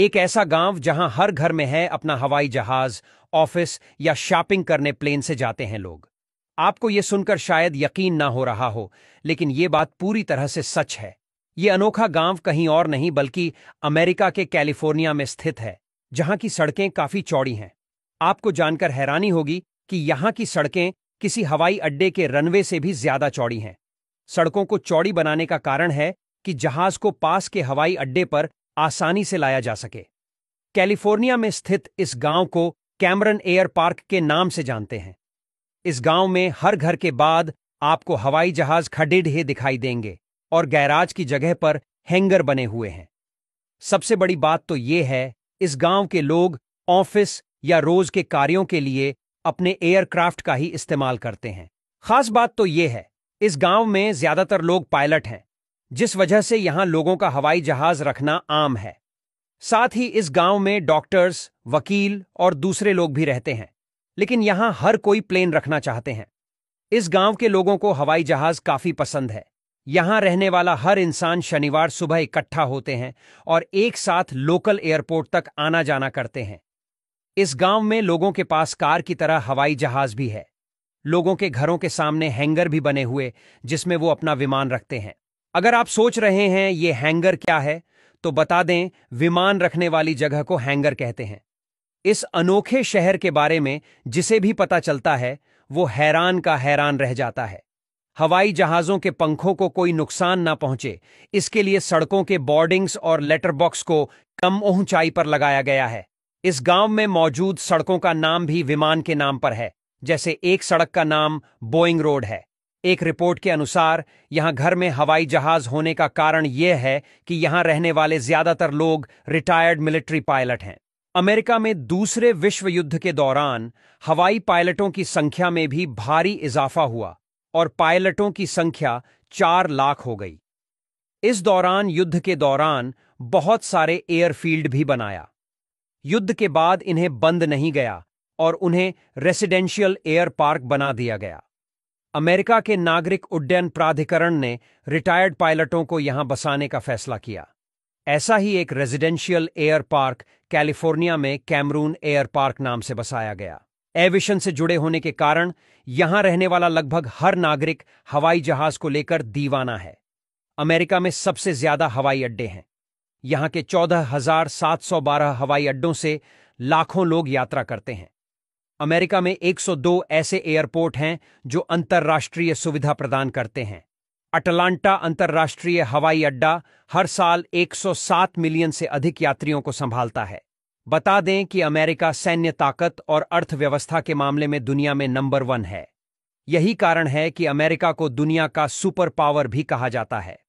एक ऐसा गांव जहां हर घर में है अपना हवाई जहाज ऑफिस या शॉपिंग करने प्लेन से जाते हैं लोग आपको यह सुनकर शायद यकीन ना हो रहा हो लेकिन ये बात पूरी तरह से सच है ये अनोखा गांव कहीं और नहीं बल्कि अमेरिका के कैलिफोर्निया में स्थित है जहां की सड़कें काफी चौड़ी हैं आपको जानकर हैरानी होगी कि यहां की सड़कें किसी हवाई अड्डे के रनवे से भी ज्यादा चौड़ी हैं सड़कों को चौड़ी बनाने का कारण है कि जहाज को पास के हवाई अड्डे पर आसानी से लाया जा सके कैलिफोर्निया में स्थित इस गांव को कैमरन एयर पार्क के नाम से जानते हैं इस गांव में हर घर के बाद आपको हवाई जहाज खडेड ही दिखाई देंगे और गैराज की जगह पर हैंगर बने हुए हैं सबसे बड़ी बात तो ये है इस गांव के लोग ऑफिस या रोज के कार्यों के लिए अपने एयरक्राफ्ट का ही इस्तेमाल करते हैं खास बात तो ये है इस गांव में ज्यादातर लोग पायलट हैं जिस वजह से यहां लोगों का हवाई जहाज रखना आम है साथ ही इस गांव में डॉक्टर्स वकील और दूसरे लोग भी रहते हैं लेकिन यहां हर कोई प्लेन रखना चाहते हैं इस गांव के लोगों को हवाई जहाज काफी पसंद है यहां रहने वाला हर इंसान शनिवार सुबह इकट्ठा होते हैं और एक साथ लोकल एयरपोर्ट तक आना जाना करते हैं इस गांव में लोगों के पास कार की तरह हवाई जहाज भी है लोगों के घरों के सामने हैंगर भी बने हुए जिसमें वो अपना विमान रखते हैं अगर आप सोच रहे हैं ये हैंगर क्या है तो बता दें विमान रखने वाली जगह को हैंगर कहते हैं इस अनोखे शहर के बारे में जिसे भी पता चलता है वो हैरान का हैरान रह जाता है हवाई जहाज़ों के पंखों को कोई नुकसान ना पहुंचे इसके लिए सड़कों के बोर्डिंग्स और लेटर बॉक्स को कम ऊंचाई पर लगाया गया है इस गांव में मौजूद सड़कों का नाम भी विमान के नाम पर है जैसे एक सड़क का नाम बोइंग रोड है एक रिपोर्ट के अनुसार यहां घर में हवाई जहाज होने का कारण यह है कि यहां रहने वाले ज्यादातर लोग रिटायर्ड मिलिट्री पायलट हैं अमेरिका में दूसरे विश्व युद्ध के दौरान हवाई पायलटों की संख्या में भी भारी इजाफा हुआ और पायलटों की संख्या चार लाख हो गई इस दौरान युद्ध के दौरान बहुत सारे एयरफील्ड भी बनाया युद्ध के बाद इन्हें बंद नहीं गया और उन्हें रेसिडेंशियल एयर पार्क बना दिया गया अमेरिका के नागरिक उड्डयन प्राधिकरण ने रिटायर्ड पायलटों को यहां बसाने का फैसला किया ऐसा ही एक रेजिडेंशियल एयर पार्क कैलिफोर्निया में कैमरून एयर पार्क नाम से बसाया गया एविशन से जुड़े होने के कारण यहां रहने वाला लगभग हर नागरिक हवाई जहाज को लेकर दीवाना है अमेरिका में सबसे ज्यादा हवाई अड्डे हैं यहां के 14,712 हवाई अड्डों से लाखों लोग यात्रा करते हैं अमेरिका में 102 ऐसे एयरपोर्ट हैं जो अंतर्राष्ट्रीय सुविधा प्रदान करते हैं अटलांटा अंतर्राष्ट्रीय हवाई अड्डा हर साल 107 मिलियन से अधिक यात्रियों को संभालता है बता दें कि अमेरिका सैन्य ताकत और अर्थव्यवस्था के मामले में दुनिया में नंबर वन है यही कारण है कि अमेरिका को दुनिया का सुपर पावर भी कहा जाता है